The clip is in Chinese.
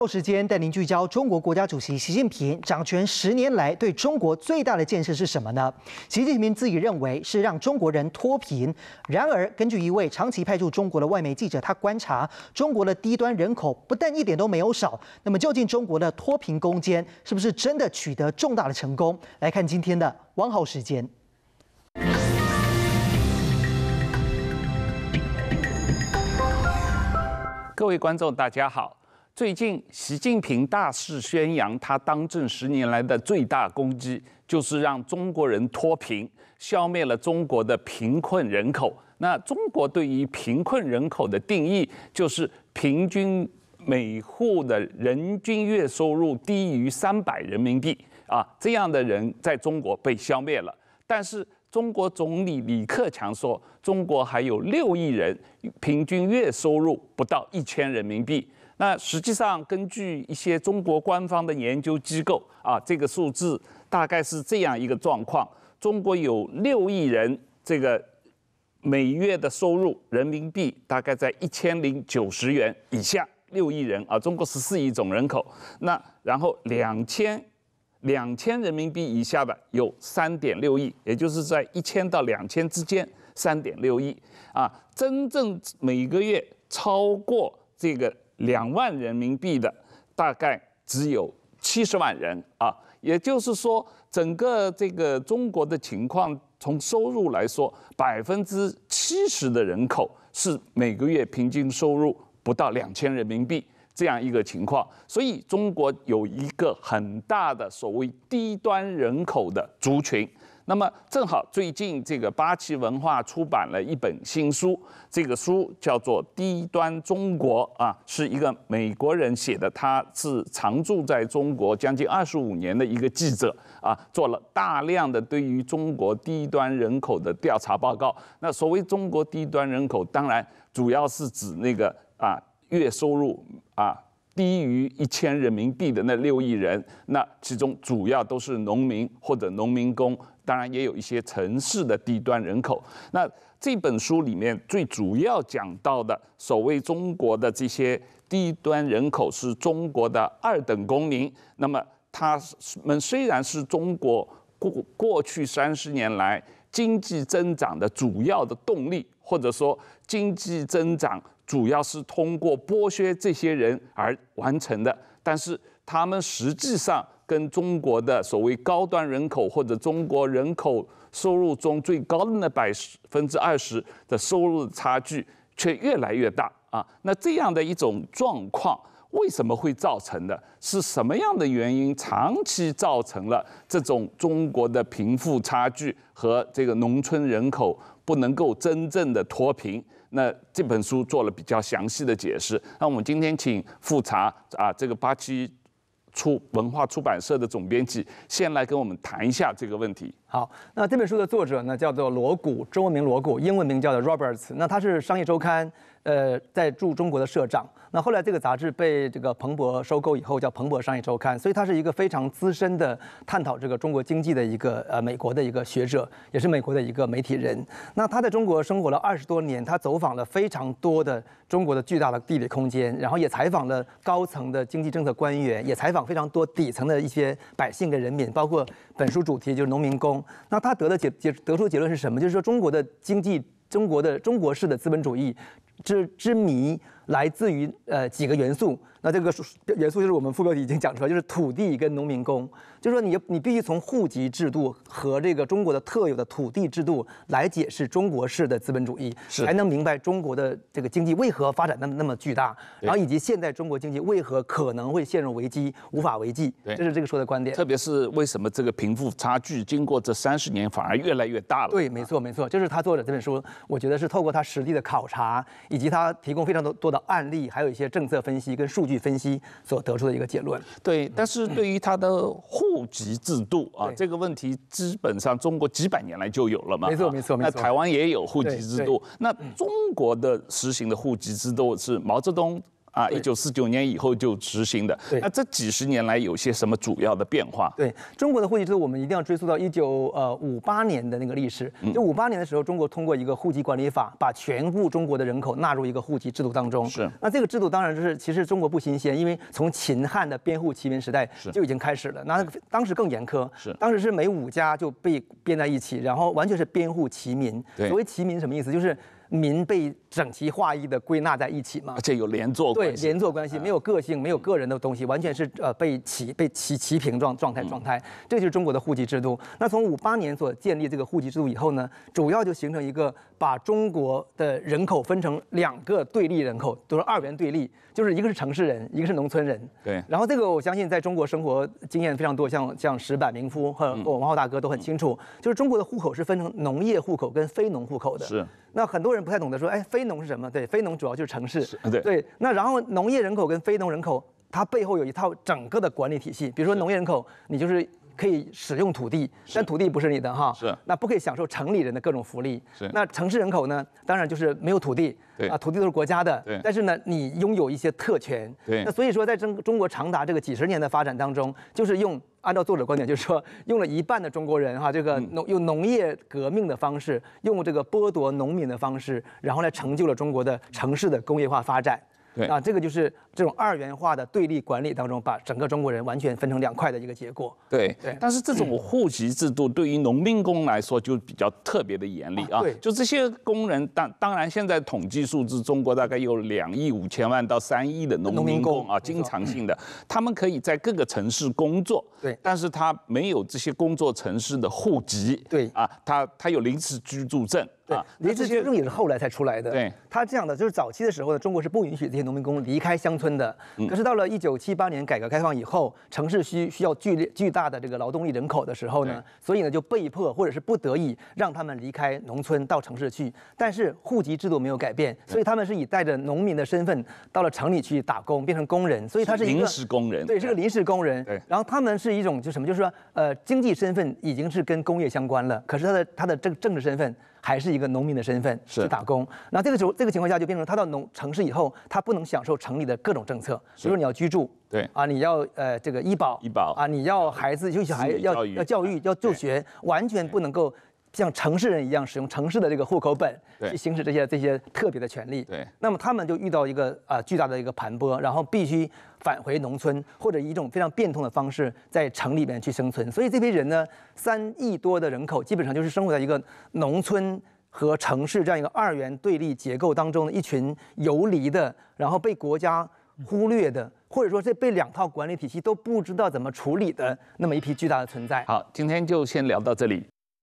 后时间带您聚焦中国国家主席习近平掌权十年来对中国最大的建设是什么呢？习近平自己认为是让中国人脱贫。然而，根据一位长期派驻中国的外媒记者，他观察中国的低端人口不但一点都没有少。那么，究竟中国的脱贫攻坚是不是真的取得重大的成功？来看今天的汪浩时间。各位观众，大家好。最近，习近平大肆宣扬他当政十年来的最大功绩，就是让中国人脱贫，消灭了中国的贫困人口。那中国对于贫困人口的定义，就是平均每户的人均月收入低于三百人民币啊，这样的人在中国被消灭了。但是，中国总理李克强说，中国还有六亿人平均月收入不到一千人民币。那实际上，根据一些中国官方的研究机构啊，这个数字大概是这样一个状况：中国有六亿人，这个每月的收入人民币大概在一千零九十元以下，六亿人啊，中国十四亿总人口。那然后两千两千人民币以下的有三点六亿，也就是在一千到两千之间，三点六亿啊，真正每个月超过这个。两万人民币的，大概只有七十万人啊。也就是说，整个这个中国的情况，从收入来说，百分之七十的人口是每个月平均收入不到两千人民币这样一个情况。所以，中国有一个很大的所谓低端人口的族群。那么正好最近这个八旗文化出版了一本新书，这个书叫做《低端中国》啊，是一个美国人写的，他是常驻在中国将近二十五年的一个记者啊，做了大量的对于中国低端人口的调查报告。那所谓中国低端人口，当然主要是指那个啊月收入啊低于一千人民币的那六亿人，那其中主要都是农民或者农民工。当然也有一些城市的低端人口。那这本书里面最主要讲到的所谓中国的这些低端人口，是中国的二等公民。那么他们虽然是中国过过去三十年来经济增长的主要的动力，或者说经济增长主要是通过剥削这些人而完成的，但是他们实际上。跟中国的所谓高端人口，或者中国人口收入中最高的那百分之二十的收入差距却越来越大啊！那这样的一种状况，为什么会造成的是什么样的原因？长期造成了这种中国的贫富差距和这个农村人口不能够真正的脱贫。那这本书做了比较详细的解释。那我们今天请复查啊，这个八七。出文化出版社的总编辑，先来跟我们谈一下这个问题。好，那这本书的作者呢，叫做罗谷，中文名罗谷，英文名叫做 Roberts。那他是《商业周刊》呃，在驻中国的社长。那后来这个杂志被这个彭博收购以后，叫《彭博商业周刊》，所以他是一个非常资深的探讨这个中国经济的一个呃美国的一个学者，也是美国的一个媒体人。那他在中国生活了二十多年，他走访了非常多的中国的巨大的地理空间，然后也采访了高层的经济政策官员，也采访非常多底层的一些百姓跟人民，包括本书主题就是农民工。那他得的结结得出结论是什么？就是说中国的经济，中国的中国式的资本主义之之谜。来自于呃几个元素，那这个元素就是我们副标题已经讲出来，就是土地跟农民工，就是说你你必须从户籍制度和这个中国的特有的土地制度来解释中国式的资本主义，才能明白中国的这个经济为何发展那么那么巨大，然后以及现在中国经济为何可能会陷入危机无法为继。对，这是这个说的观点。特别是为什么这个贫富差距经过这三十年反而越来越大了？对，没错没错，就是他做的这本书，我觉得是透过他实地的考察以及他提供非常多多的。案例还有一些政策分析跟数据分析所得出的一个结论。对，但是对于它的户籍制度啊，这个问题基本上中国几百年来就有了嘛。没错，没错，没错。那台湾也有户籍制度，那中国的实行的户籍制度是毛泽东。啊，一九四九年以后就执行的。对，那这几十年来有些什么主要的变化？对，中国的户籍制度，我们一定要追溯到一九呃五八年的那个历史。就五八年的时候，中国通过一个户籍管理法，把全部中国的人口纳入一个户籍制度当中。是。那这个制度当然就是，其实中国不新鲜，因为从秦汉的编户齐民时代就已经开始了。那当时更严苛。是。当时是每五家就被编在一起，然后完全是编户齐民。对。所谓齐民什么意思？就是。民被整齐划一地归纳在一起嘛？这有连坐关系，连坐关系没有个性，没有个人的东西，完全是呃被齐被齐齐平状状态状态。这就是中国的户籍制度。那从五八年所建立这个户籍制度以后呢，主要就形成一个把中国的人口分成两个对立人口，都是二元对立，就是一个是城市人，一个是农村人。对。然后这个我相信在中国生活经验非常多，像像石板民夫和王浩大哥都很清楚，就是中国的户口是分成农业户口跟非农户口的。是。那很多人不太懂得说，哎，非农是什么？对，非农主要就是城市，对对。那然后农业人口跟非农人口，它背后有一套整个的管理体系。比如说农业人口，你就是。可以使用土地，但土地不是你的哈。是。那不可以享受城里人的各种福利。是。那城市人口呢？当然就是没有土地。对。啊，土地都是国家的。对。但是呢，你拥有一些特权。对。那所以说，在中中国长达这个几十年的发展当中，就是用按照作者观点，就是说，用了一半的中国人哈，这个农用农业革命的方式，用这个剥夺农民的方式，然后来成就了中国的城市的工业化发展。啊，这个就是这种二元化的对立管理当中，把整个中国人完全分成两块的一个结果。对对，但是这种户籍制度对于农民工来说就比较特别的严厉啊。对，就这些工人，当当然现在统计数字，中国大概有两亿五千万到三亿的农农民工啊，经常性的，他们可以在各个城市工作。对，但是他没有这些工作城市的户籍。对啊，他他有临时居住证。对，临时居住证也是后来才出来的。对，他这样的就是早期的时候呢，中国是不允许这些。农民工离开乡村的，可是到了一九七八年改革开放以后，城市需需要剧烈巨大的这个劳动力人口的时候呢，所以呢就被迫或者是不得已让他们离开农村到城市去。但是户籍制度没有改变，所以他们是以带着农民的身份到了城里去打工，变成工人。所以他是一个临时工人，对，是个临时工人。然后他们是一种就什么，就是说呃，经济身份已经是跟工业相关了，可是他的他的政政治身份。还是一个农民的身份去打工，那这个时候这个情况下就变成他到农城市以后，他不能享受城里的各种政策。比如说你要居住，对啊，你要呃这个医保，医保啊，你要孩子有小孩要要教育要就学，完全不能够。像城市人一样使用城市的这个户口本去行使这些这些特别的权利，对。那么他们就遇到一个啊巨大的一个盘剥，然后必须返回农村，或者以一种非常变通的方式在城里面去生存。所以这批人呢，三亿多的人口基本上就是生活在一个农村和城市这样一个二元对立结构当中的一群游离的，然后被国家忽略的，或者说这被两套管理体系都不知道怎么处理的那么一批巨大的存在。好，今天就先聊到这里。